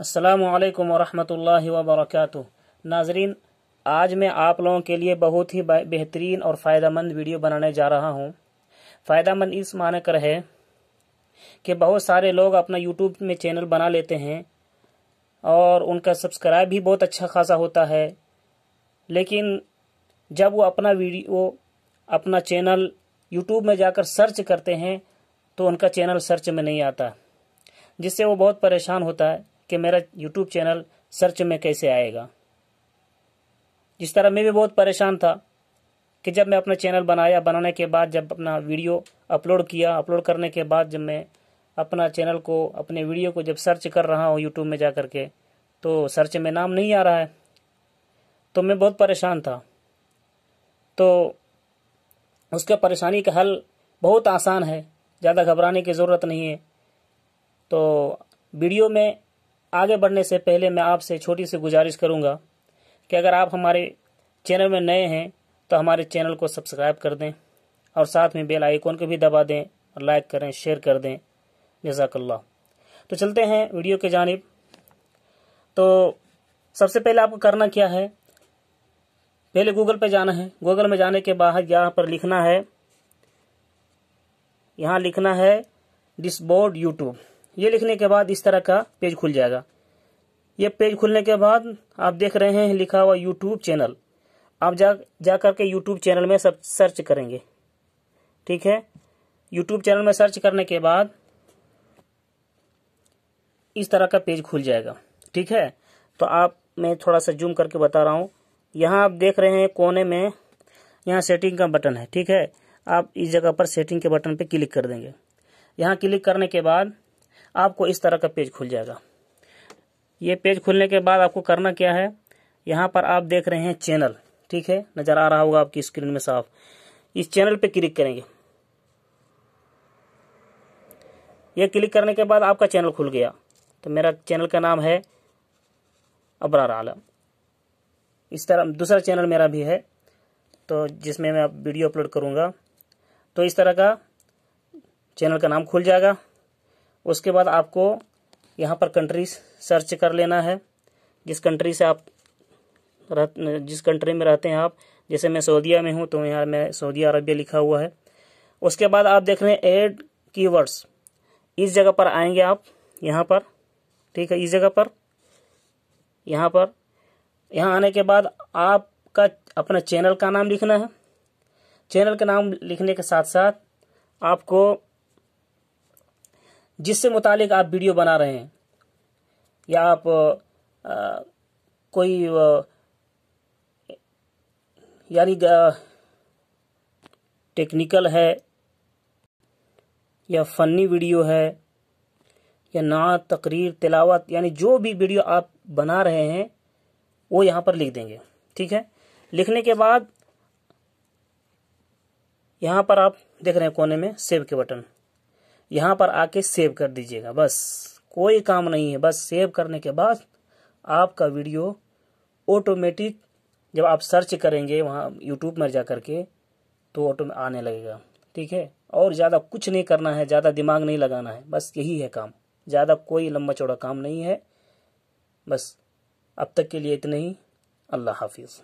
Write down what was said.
असलकम वरहमल वबरक नाजरीन आज मैं आप लोगों के लिए बहुत ही बेहतरीन और फ़ायदा मंद वीडियो बनाने जा रहा हूँ फ़ायदा मंद इस माने कर है कि बहुत सारे लोग अपना यूट्यूब में चैनल बना लेते हैं और उनका सब्सक्राइब भी बहुत अच्छा खासा होता है लेकिन जब वो अपना वीडियो अपना चैनल यूट्यूब में जाकर सर्च करते हैं तो उनका चैनल सर्च में नहीं आता जिससे वो बहुत परेशान होता है कि मेरा यूट्यूब चैनल सर्च में कैसे आएगा जिस तरह मैं भी बहुत परेशान था कि जब मैं अपना चैनल बनाया बनाने के बाद जब अपना वीडियो अपलोड किया अपलोड करने के बाद जब मैं अपना चैनल को अपने वीडियो को जब सर्च कर रहा हूँ यूट्यूब में जा कर के तो सर्च में नाम नहीं आ रहा है तो मैं बहुत परेशान था तो उसके परेशानी का हल बहुत आसान है ज़्यादा घबराने की ज़रूरत नहीं है तो वीडियो में आगे बढ़ने से पहले मैं आपसे छोटी सी गुजारिश करूँगा कि अगर आप हमारे चैनल में नए हैं तो हमारे चैनल को सब्सक्राइब कर दें और साथ में बेल आइकॉन को भी दबा दें और लाइक करें शेयर कर दें जजाकल्ला तो चलते हैं वीडियो के जानब तो सबसे पहले आपको करना क्या है पहले गूगल पे जाना है गूगल में जाने के बाद यहाँ पर लिखना है यहाँ लिखना है डिसबोर्ड यूट्यूब ये लिखने के बाद इस तरह का पेज खुल जाएगा ये पेज खुलने के बाद आप देख रहे हैं लिखा हुआ यूट्यूब चैनल आप जा जा करके यूट्यूब चैनल में सब सर्च करेंगे ठीक है यूट्यूब चैनल में सर्च करने के बाद इस तरह का पेज खुल जाएगा ठीक है तो आप मैं थोड़ा सा जूम करके बता रहा हूँ यहाँ आप देख रहे हैं कोने में यहाँ सेटिंग का बटन है ठीक है आप इस जगह पर सेटिंग के बटन पर क्लिक कर देंगे यहाँ क्लिक करने के बाद आपको इस तरह का पेज खुल जाएगा ये पेज खुलने के बाद आपको करना क्या है यहाँ पर आप देख रहे हैं चैनल ठीक है नज़र आ रहा होगा आपकी स्क्रीन में साफ इस चैनल पे क्लिक करेंगे ये क्लिक करने के बाद आपका चैनल खुल गया तो मेरा चैनल का नाम है अबरार आलम इस तरह दूसरा चैनल मेरा भी है तो जिसमें मैं वीडियो अपलोड करूँगा तो इस तरह का चैनल का नाम खुल जाएगा उसके बाद आपको यहाँ पर कंट्री सर्च कर लेना है जिस कंट्री से आप रह जिस कंट्री में रहते हैं आप जैसे मैं सऊदीया में हूँ तो यहाँ मैं सऊदी अरबिया लिखा हुआ है उसके बाद आप देख रहे हैं एड कीवर्ड्स इस जगह पर आएंगे आप यहाँ पर ठीक है इस जगह पर यहाँ पर यहाँ आने के बाद आपका अपना चैनल का नाम लिखना है चैनल का नाम लिखने के साथ साथ आपको जिससे मुतालिक आप वीडियो बना रहे हैं या आप आ, कोई यानी टेक्निकल है या फ़नी वीडियो है या नात तकरीर तिलावत यानी जो भी वीडियो आप बना रहे हैं वो यहाँ पर लिख देंगे ठीक है लिखने के बाद यहाँ पर आप देख रहे हैं कोने में सेव के बटन यहाँ पर आके सेव कर दीजिएगा बस कोई काम नहीं है बस सेव करने के बाद आपका वीडियो ऑटोमेटिक जब आप सर्च करेंगे वहाँ यूट्यूब में जा करके तो ऑटो आने लगेगा ठीक है और ज़्यादा कुछ नहीं करना है ज़्यादा दिमाग नहीं लगाना है बस यही है काम ज़्यादा कोई लंबा चौड़ा काम नहीं है बस अब तक के लिए इतने ही अल्लाह हाफिज़